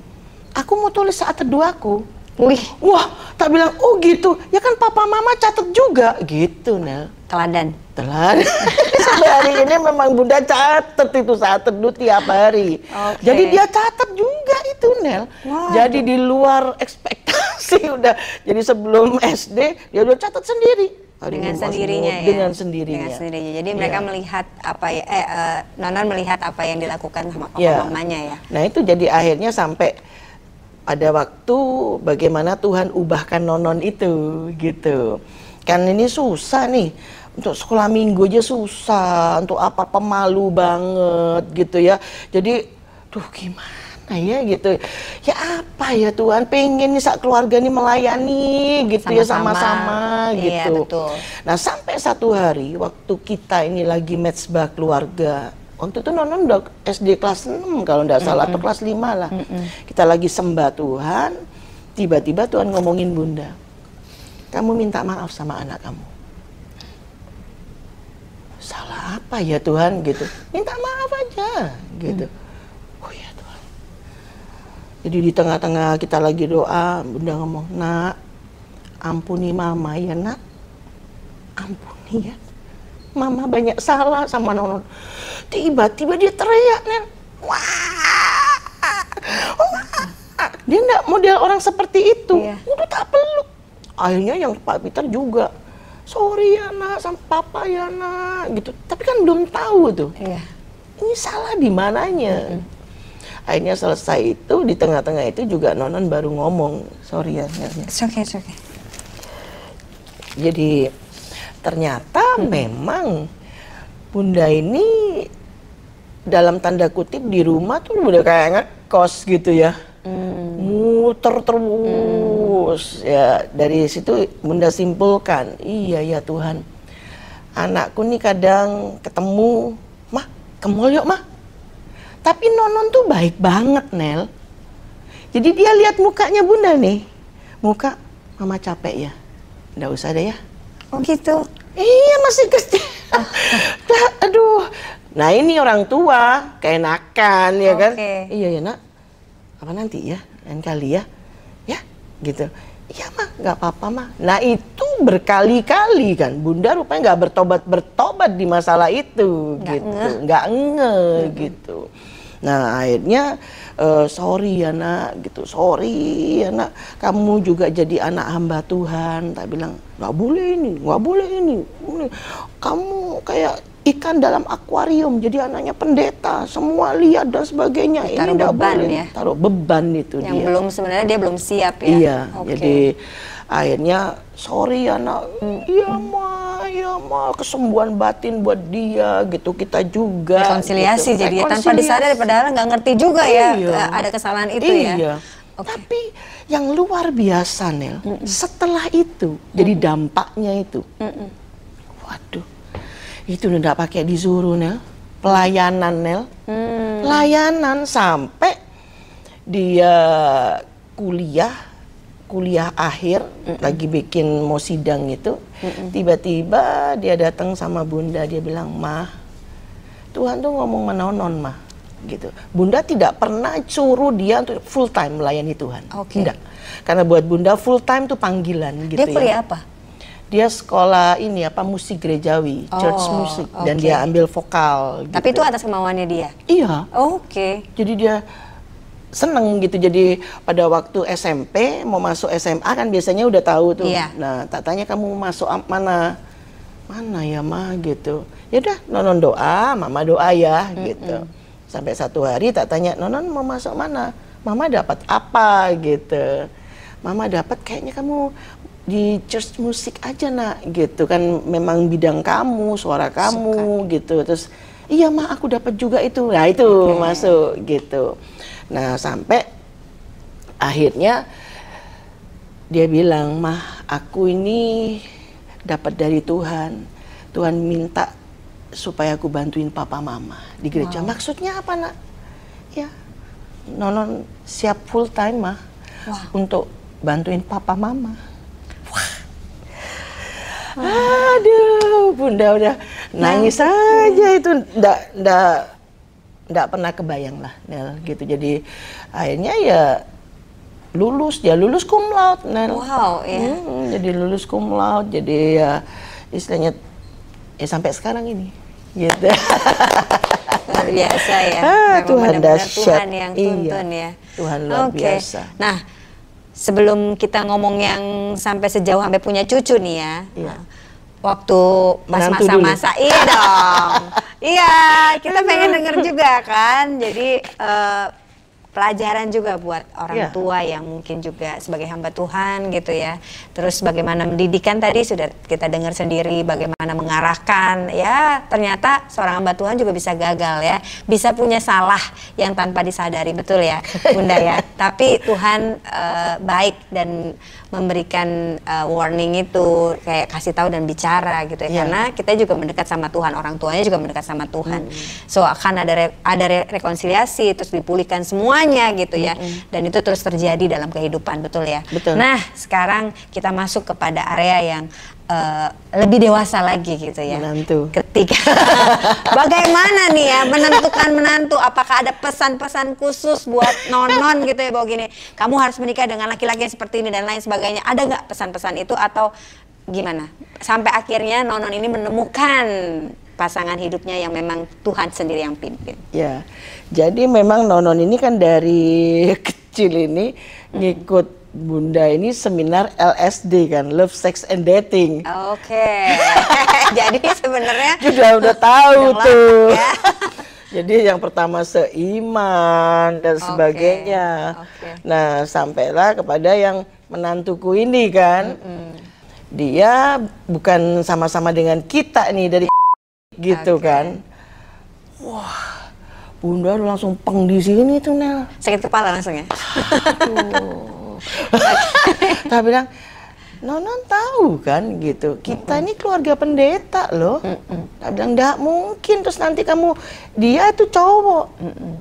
Aku mau tulis saat aku. Wih. Wah, tak bilang, oh gitu. Ya kan papa mama catat juga. Gitu, nah Teladan. Teladan. hari ini memang Bunda catat itu saat teduh tiap hari. Okay. Jadi dia catat juga itu Nel. Wow. Jadi di luar ekspektasi <laughs> udah. Jadi sebelum SD dia udah catat sendiri. dengan sendirinya ya. Dengan sendirinya. Dengan sendirinya. Jadi yeah. mereka melihat apa ya eh, eh nona melihat apa yang dilakukan sama iya. papa yeah. mamanya ya. Nah, itu jadi akhirnya sampai ada waktu bagaimana Tuhan ubahkan Nonon itu gitu. Kan ini susah nih untuk sekolah minggu aja susah, untuk apa pemalu banget gitu ya. Jadi, tuh gimana ya gitu. Ya apa ya Tuhan, pengen nih saat keluarga nih melayani gitu sama -sama. ya sama-sama iya, gitu. betul. Nah sampai satu hari waktu kita ini lagi match metsbah keluarga, waktu itu nonon udah SD kelas 6 kalau nggak salah mm -hmm. atau kelas 5 lah. Mm -hmm. Kita lagi sembah Tuhan, tiba-tiba Tuhan ngomongin bunda, kamu minta maaf sama anak kamu salah apa ya Tuhan gitu minta maaf aja gitu hmm. oh ya Tuhan jadi di tengah-tengah kita lagi doa bunda ngomong nak ampuni mama ya nak ampuni ya mama banyak salah sama nonon tiba-tiba dia teriak nen wah, dia nggak model orang seperti itu iya. udah tak peluk akhirnya yang Pak Peter juga sorry ya nak sama papa ya nak gitu tapi kan belum tahu tuh yeah. ini salah di mananya mm -hmm. akhirnya selesai itu di tengah-tengah itu juga nonon baru ngomong sorry ya, ya, ya. it's okay, okay. jadi ternyata hmm. memang bunda ini dalam tanda kutip di rumah tuh udah kayak ngekos gitu ya hmm. muter terus hmm bagus ya dari situ bunda simpulkan iya ya Tuhan anakku nih kadang ketemu mah ke yuk mah tapi nonon tuh baik banget Nel jadi dia lihat mukanya bunda nih muka mama capek ya ndak usah deh ya oh gitu iya masih kecil <laughs> aduh nah ini orang tua keenakan ya okay. kan iya ya nak apa nanti ya lain kali ya gitu ya mah, nggak apa-apa mah. Nah itu berkali-kali kan, Bunda rupanya nggak bertobat bertobat di masalah itu, gak gitu, nggak nge, hmm. gitu. Nah akhirnya uh, sorry ya nak, gitu, sorry ya nak, kamu juga jadi anak hamba Tuhan. Tak bilang nggak boleh ini, nggak boleh ini, kamu kayak ikan dalam akuarium jadi anaknya pendeta semua lihat dan sebagainya taruh ini beban boleh ya? taruh beban itu yang dia. belum sebenarnya dia belum siap ya iya okay. jadi akhirnya sorry anak hmm. iya ma iya ma kesembuhan batin buat dia gitu kita juga rekonsiliasi gitu. jadi rekonsiliasi. Ya, tanpa disadari padahal nggak ngerti juga ya, iya. ya ada kesalahan itu ya. iya. ya Okay. Tapi yang luar biasa Nel, mm setelah itu, mm jadi dampaknya itu, mm waduh, itu udah pakai disuruh Nel pelayanan Nel hmm. pelayanan sampai dia kuliah kuliah akhir mm -mm. lagi bikin mau sidang itu tiba-tiba dia datang sama bunda dia bilang mah Tuhan tuh ngomong menonon mah gitu bunda tidak pernah curu dia untuk full time melayani Tuhan okay. tidak karena buat bunda full time tuh panggilan gitu dia ya. kuliah apa dia sekolah ini apa musik gerejawi, oh, church music okay. dan dia ambil vokal. Gitu. Tapi itu atas kemauannya dia. Iya. Oh, Oke. Okay. Jadi dia seneng gitu jadi pada waktu SMP mau masuk SMA kan biasanya udah tahu tuh. Iya. Nah, tak tanya kamu masuk mana? Mana ya, Ma gitu. Ya udah, nonon doa, mama doa ya mm hmm gitu. Sampai satu hari tak tanya, "Nonon mau masuk mana?" Mama dapat apa gitu. Mama dapat kayaknya kamu di church musik aja nak gitu kan memang bidang kamu suara kamu Suka. gitu terus iya mah aku dapat juga itu nah itu okay. masuk gitu nah sampai akhirnya dia bilang mah aku ini dapat dari Tuhan Tuhan minta supaya aku bantuin papa mama di gereja wow. maksudnya apa nak ya nonon siap full time mah wow. untuk bantuin papa mama Aduh, Bunda udah nangis nah. aja itu ndak ndak ndak pernah kebayang lah Nel gitu. Jadi akhirnya ya lulus ya lulus cum laude Nel. Wow, ya. Hmm, jadi lulus cum laude. Jadi ya istilahnya ya sampai sekarang ini gitu. <laughs> luar biasa ya. Ah, Tuhan dahsyat. Tuhan yang iya, tuntun iya. ya. Tuhan luar okay. biasa. Nah, sebelum kita ngomong yang sampai sejauh sampai punya cucu nih ya. Iya. Waktu pas masa-masa iya dong. <laughs> iya, kita pengen denger juga kan. Jadi uh, pelajaran juga buat orang yeah. tua yang mungkin juga sebagai hamba Tuhan gitu ya. Terus bagaimana mendidikan tadi sudah kita dengar sendiri bagaimana mengarahkan ya ternyata seorang hamba Tuhan juga bisa gagal ya. Bisa punya salah yang tanpa disadari betul ya Bunda ya. <laughs> Tapi Tuhan uh, baik dan memberikan uh, warning itu kayak kasih tahu dan bicara gitu ya. Yeah. Karena kita juga mendekat sama Tuhan, orang tuanya juga mendekat sama Tuhan. Hmm. So akan ada re ada re rekonsiliasi terus dipulihkan semua semuanya gitu ya. Mm-hmm. Dan itu terus terjadi dalam kehidupan betul ya. Betul. Nah sekarang kita masuk kepada area yang uh, lebih dewasa lagi gitu ya. Menantu. Ketika <laughs> bagaimana nih ya menentukan menantu apakah ada pesan-pesan khusus buat nonon gitu ya bahwa gini kamu harus menikah dengan laki-laki seperti ini dan lain sebagainya. Ada nggak pesan-pesan itu atau gimana? Sampai akhirnya nonon ini menemukan pasangan hidupnya yang memang Tuhan sendiri yang pimpin. Ya, jadi memang Nonon ini kan dari <laughs> kecil ini hmm. ngikut Bunda ini seminar LSD kan, Love, Sex and Dating. Oke, okay. <laughs> <laughs> jadi sebenarnya sudah udah tahu tuh. ya. Jadi yang pertama seiman dan okay. sebagainya. Okay. Nah sampailah kepada yang menantuku ini kan, mm -hmm. dia bukan sama-sama dengan kita nih dari gitu okay. kan wah bunda langsung peng di sini tuh Nel sakit kepala langsung ya <laughs> tapi bilang Nonon tahu kan gitu kita mm -mm. ini keluarga pendeta loh mm -mm. tak bilang tidak mungkin terus nanti kamu dia itu cowok mm -mm.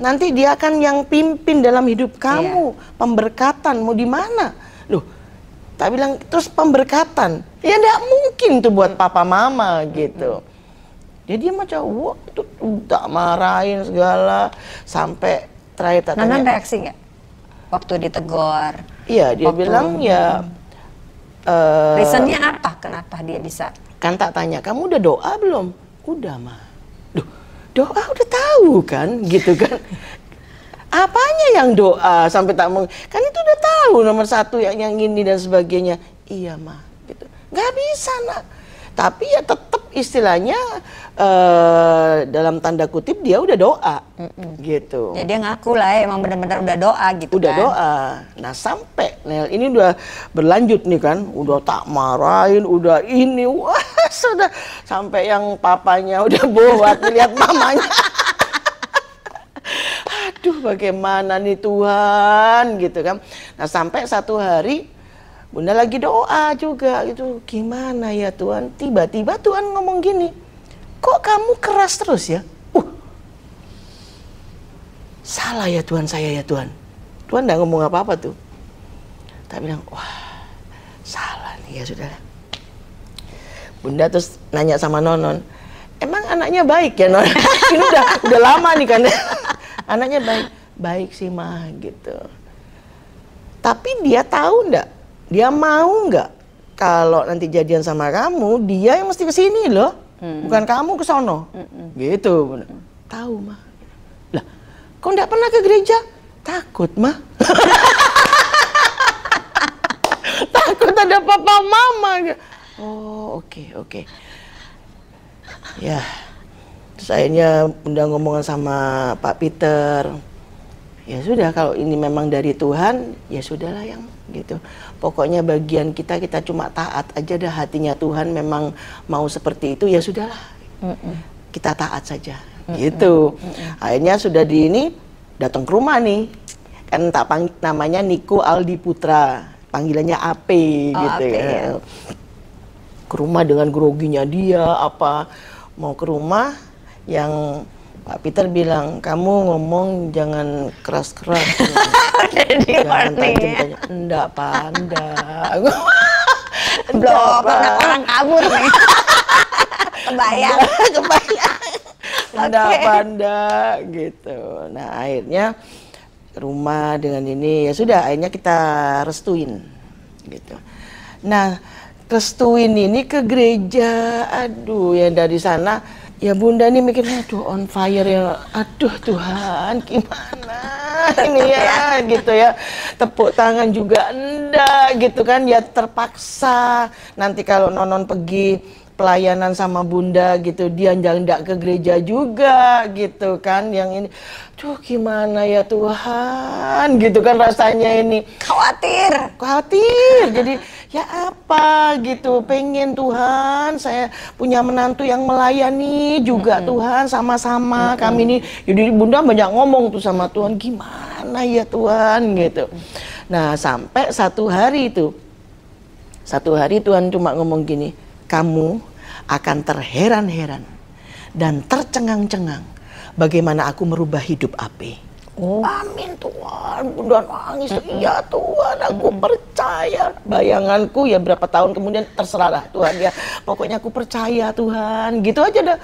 nanti dia akan yang pimpin dalam hidup iya. kamu yeah. pemberkatan mau di mana loh tak bilang terus pemberkatan ya tidak mungkin tuh buat mm. papa mama gitu mm -mm dia dia macam wah itu udah marahin segala sampai terakhir tak Nanan reaksi nggak waktu ditegor? iya dia waktu bilang ya uh, apa kenapa dia bisa kan tak tanya kamu udah doa belum udah mah Duh, doa udah tahu kan <laughs> gitu kan apanya yang doa sampai tak mau? kan itu udah tahu nomor satu yang yang ini dan sebagainya iya mah gitu nggak bisa nak tapi ya tetap istilahnya uh, dalam tanda kutip dia udah doa Mm-mm. gitu. jadi ya, dia ngaku lah ya, emang benar-benar udah doa gitu udah kan. doa. Nah sampai Nel ini udah berlanjut nih kan, udah tak marahin, udah ini wah <laughs> sudah sampai yang papanya udah buat lihat mamanya. <laughs> Aduh bagaimana nih Tuhan gitu kan. Nah sampai satu hari Bunda lagi doa juga gitu. Gimana ya Tuhan? Tiba-tiba Tuhan ngomong gini. Kok kamu keras terus ya? Uh. Salah ya Tuhan saya ya Tuhan. Tuhan nggak ngomong apa-apa tuh. Tapi bilang, wah salah nih ya saudara. Bunda terus nanya sama Nonon, emang anaknya baik ya non? <laughs> Ini udah, udah lama nih kan. <laughs> anaknya baik, baik sih mah gitu. Tapi dia tahu ndak dia mau nggak kalau nanti jadian sama kamu dia yang mesti kesini loh hmm. bukan kamu ke sono hmm. gitu hmm. tahu mah lah kok nggak pernah ke gereja takut mah <laughs> takut ada papa mama oh oke okay, oke okay. ya terus akhirnya udah ngomongan sama Pak Peter ya sudah kalau ini memang dari Tuhan ya sudahlah yang gitu pokoknya bagian kita kita cuma taat aja dah hatinya Tuhan memang mau seperti itu ya sudahlah mm -mm. kita taat saja mm -mm. gitu mm -mm. akhirnya sudah di ini datang ke rumah nih kan tak namanya Niko Aldi Putra panggilannya AP oh, gitu AP, ya. ya ke rumah dengan groginya dia apa mau ke rumah yang Pak Peter bilang kamu ngomong jangan keras-keras <laughs> jadi di warning ya? Enggak, panda. Blok, <laughs> orang kabur nih. <laughs> kebayang. kebayang. Enggak, okay. panda gitu. Nah, akhirnya rumah dengan ini ya sudah akhirnya kita restuin gitu. Nah, restuin ini ke gereja. Aduh, ya dari sana ya Bunda ini mikirnya aduh on fire ya. Aduh Tuhan, gimana? <laughs> ini ya, ya, gitu ya tepuk tangan juga enggak gitu kan ya terpaksa nanti kalau nonon pergi pelayanan sama bunda gitu dia nggak ke gereja juga gitu kan yang ini tuh gimana ya Tuhan gitu kan rasanya ini khawatir khawatir jadi ya apa gitu pengen Tuhan saya punya menantu yang melayani juga mm -hmm. Tuhan sama-sama mm -hmm. kami ini jadi bunda banyak ngomong tuh sama Tuhan gimana ya Tuhan gitu nah sampai satu hari itu satu hari Tuhan cuma ngomong gini kamu akan terheran-heran dan tercengang-cengang bagaimana aku merubah hidup api. Oh. Amin Tuhan, bunda nangis, iya Tuhan, aku percaya. Bayanganku ya berapa tahun kemudian terserahlah Tuhan ya. Pokoknya aku percaya Tuhan, gitu aja dah.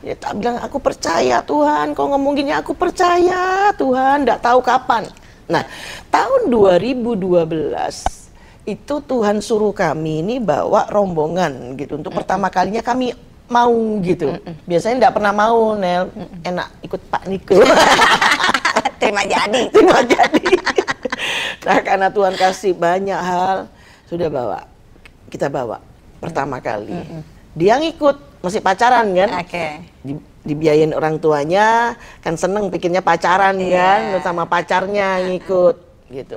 Ya tak bilang aku percaya Tuhan, kok ngomonginnya aku percaya Tuhan, gak tahu kapan. Nah, tahun 2012 itu Tuhan suruh kami ini bawa rombongan gitu untuk mm -mm. pertama kalinya kami mau gitu. Mm -mm. Biasanya nggak pernah mau, Nel. Mm -mm. Enak ikut Pak Niko. <laughs> Terima jadi. <laughs> Terima jadi. nah, karena Tuhan kasih banyak hal, sudah bawa. Kita bawa pertama kali. Mm -mm. Dia ngikut, masih pacaran kan? Oke. Okay. dibiayain orang tuanya, kan seneng pikirnya pacaran yeah. kan, sama pacarnya ngikut gitu.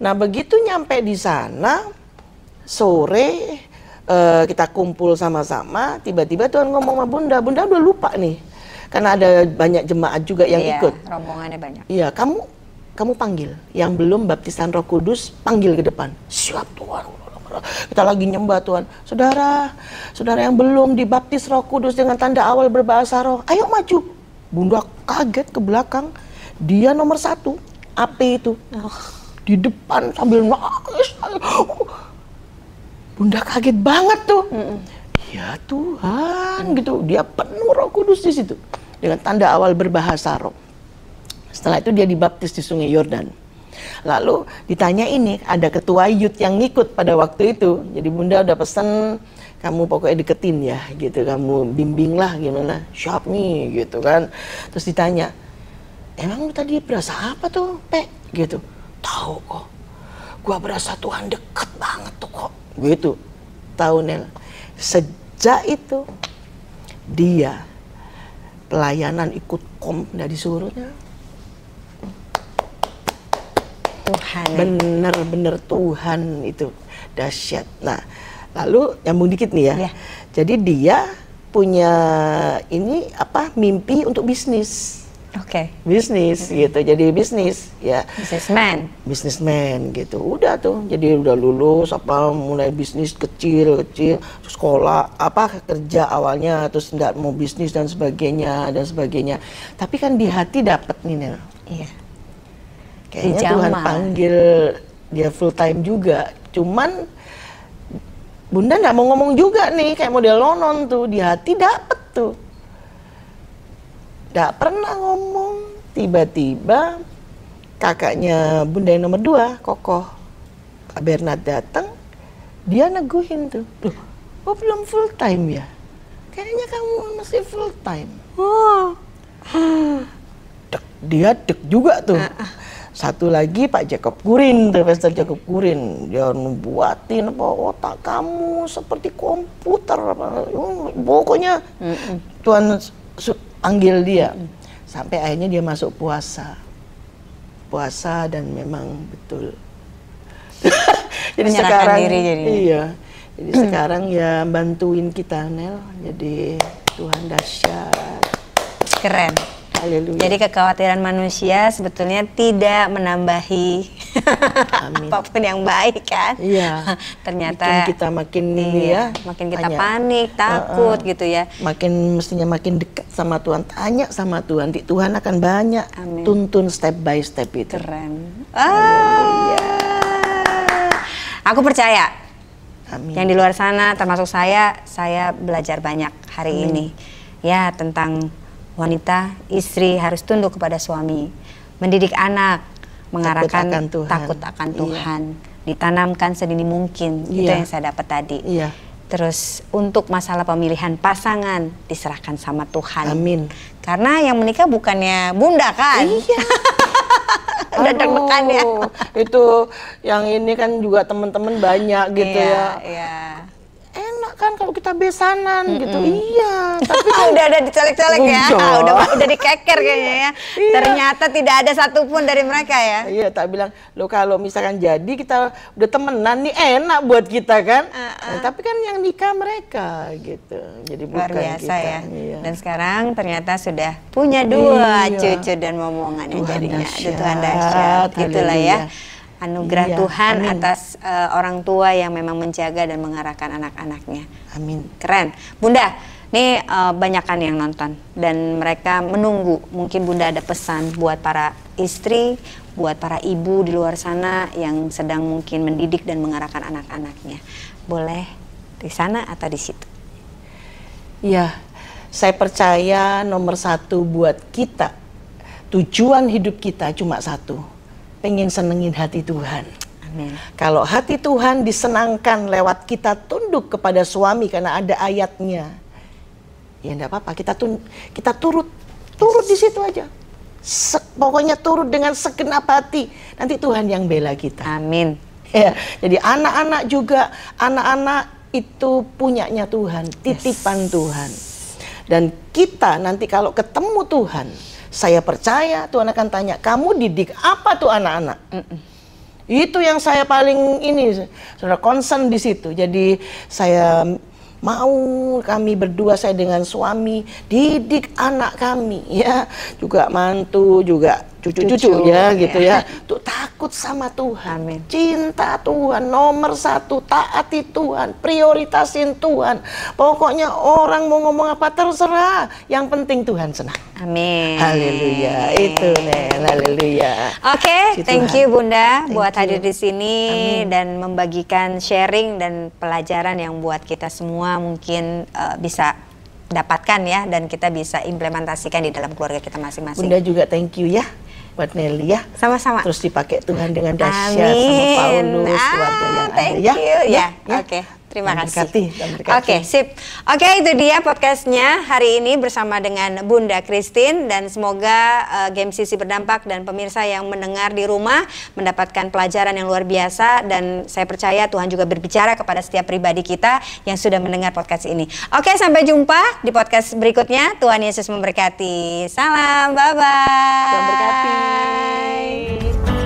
Nah begitu nyampe di sana sore uh, kita kumpul sama-sama, tiba-tiba Tuhan ngomong sama Bunda, Bunda udah lupa nih, karena ada banyak jemaat juga yang iya, ikut. Rombongannya banyak. Iya, kamu kamu panggil, yang belum baptisan Roh Kudus panggil ke depan. Siap Tuhan. Kita lagi nyembah Tuhan. Saudara, saudara yang belum dibaptis Roh Kudus dengan tanda awal berbahasa roh, ayo maju. Bunda kaget ke belakang. Dia nomor satu, AP itu. Oh di depan sambil nangis. Bunda kaget banget tuh. Mm-mm. Ya Tuhan, gitu. Dia penuh Roh Kudus di situ dengan tanda awal berbahasa Roh. Setelah itu dia dibaptis di Sungai Yordan. Lalu ditanya ini ada ketua yud yang ngikut pada waktu itu. Jadi Bunda udah pesen kamu pokoknya deketin ya gitu kamu bimbinglah gimana Shop me gitu kan terus ditanya emang tadi berasa apa tuh pe gitu Tahu kok. Gua berasa Tuhan deket banget tuh kok. Gitu. Tahu Nel. Sejak itu dia pelayanan ikut kom dari suruhnya, Tuhan. Bener-bener Tuhan itu dahsyat. Nah, lalu nyambung dikit nih ya. ya. Jadi dia punya ini apa mimpi untuk bisnis Oke. Okay. Bisnis gitu, jadi bisnis ya. Businessman. Businessman gitu, udah tuh. Jadi udah lulus apa mulai bisnis kecil kecil, sekolah apa kerja awalnya, terus nggak mau bisnis dan sebagainya dan sebagainya. Tapi kan di hati dapat nih Nel. Iya. Kayaknya Tuhan panggil dia full time juga. Cuman Bunda nggak mau ngomong juga nih kayak model lonon tuh di hati dapet tuh tidak pernah ngomong. Tiba-tiba kakaknya bunda yang nomor dua, Kokoh, Kak Bernard datang, dia neguhin tuh. Duh, kok belum full time ya? Kayaknya kamu masih full time. Oh. Dek, dia dek juga tuh. Uh, uh. Satu lagi Pak Jacob Gurin, Profesor Jacob Gurin, dia membuatin apa otak kamu seperti komputer, apa. pokoknya mm -mm. Tuan panggil dia sampai akhirnya dia masuk puasa puasa dan memang betul <laughs> jadi sekarang diri iya jadi <clears throat> sekarang ya bantuin kita Nel jadi Tuhan dahsyat keren Haleluya. Jadi kekhawatiran manusia sebetulnya tidak menambahi Amin. <laughs> apapun yang baik kan. Iya. <laughs> Ternyata makin kita makin iya, ya, makin kita tanya, panik, takut uh, uh, gitu ya. Makin mestinya makin dekat sama Tuhan, tanya sama Tuhan, Tuhan akan banyak Amin. tuntun step by step itu. Keren. Haleluya. Ah! Aku percaya. Amin. Yang di luar sana termasuk saya, saya belajar banyak hari Amin. ini. Ya, tentang wanita, istri harus tunduk kepada suami, mendidik anak, mengarahkan takut akan Tuhan, takut akan iya. Tuhan iya. ditanamkan sedini mungkin iya. itu yang saya dapat tadi. Iya. Terus untuk masalah pemilihan pasangan diserahkan sama Tuhan. Amin. Karena yang menikah bukannya bunda kan? Iya. <laughs> Udah ya. Itu yang ini kan juga teman-teman banyak gitu iya, ya. Iya kalau kita besanan mm -mm. gitu. Iya, tapi <laughs> udah ada dicelek-celek ya. Udah. Ah, udah udah dikeker kayaknya ya. Iya. Ternyata tidak ada satupun dari mereka ya. Iya, tak bilang, "Lo kalau misalkan jadi kita udah temenan nih enak buat kita kan." Uh -uh. Nah, tapi kan yang nikah mereka gitu. Jadi Luar biasa kita. ya. Iya. Dan sekarang ternyata sudah punya dua iya. cucu dan momongan yang jadinya. Tuhan dahsyat, gitulah ya anugerah iya, Tuhan amin. atas uh, orang tua yang memang menjaga dan mengarahkan anak-anaknya. Amin. Keren. Bunda, ini uh, eh, banyakan yang nonton dan mereka menunggu. Mungkin Bunda ada pesan buat para istri, buat para ibu di luar sana yang sedang mungkin mendidik dan mengarahkan anak-anaknya. Boleh di sana atau di situ. Iya, saya percaya nomor satu buat kita, tujuan hidup kita cuma satu, pengen senengin hati Tuhan. Amin. Kalau hati Tuhan disenangkan lewat kita tunduk kepada suami karena ada ayatnya, ya enggak apa-apa. Kita tun kita turut turut di situ aja. Se pokoknya turut dengan segenap hati. Nanti Tuhan yang bela kita. Amin. Ya, jadi anak-anak juga anak-anak itu punyanya Tuhan, titipan yes. Tuhan. Dan kita nanti kalau ketemu Tuhan, saya percaya Tuhan akan tanya, kamu didik apa tuh anak-anak? Itu yang saya paling ini, sudah concern di situ. Jadi saya mau kami berdua saya dengan suami didik anak kami ya, juga mantu, juga cucu-cucu ya gitu ya. ya. <laughs> Tuh takut sama Tuhan, Amin. cinta Tuhan nomor satu, taati Tuhan, prioritasin Tuhan. Pokoknya orang mau ngomong apa terserah, yang penting Tuhan senang. Amin. Haleluya. Itu nih haleluya. Oke, okay, thank you Bunda thank buat you. hadir di sini Amin. dan membagikan sharing dan pelajaran yang buat kita semua mungkin uh, bisa dapatkan ya dan kita bisa implementasikan di dalam keluarga kita masing-masing. Bunda juga thank you ya buat Nelly ya. Sama-sama. Terus dipakai Tuhan dengan dahsyat sama Paulus, ah, keluarga yang ada ah, ya. You. Ya, ya. ya. oke. Terima kasih. Oke, sip. Oke, itu dia podcastnya hari ini bersama dengan Bunda Christine dan semoga uh, game sisi berdampak dan pemirsa yang mendengar di rumah mendapatkan pelajaran yang luar biasa dan saya percaya Tuhan juga berbicara kepada setiap pribadi kita yang sudah mendengar podcast ini. Oke, sampai jumpa di podcast berikutnya. Tuhan Yesus memberkati. Salam, bye bye. Tuhan berkati.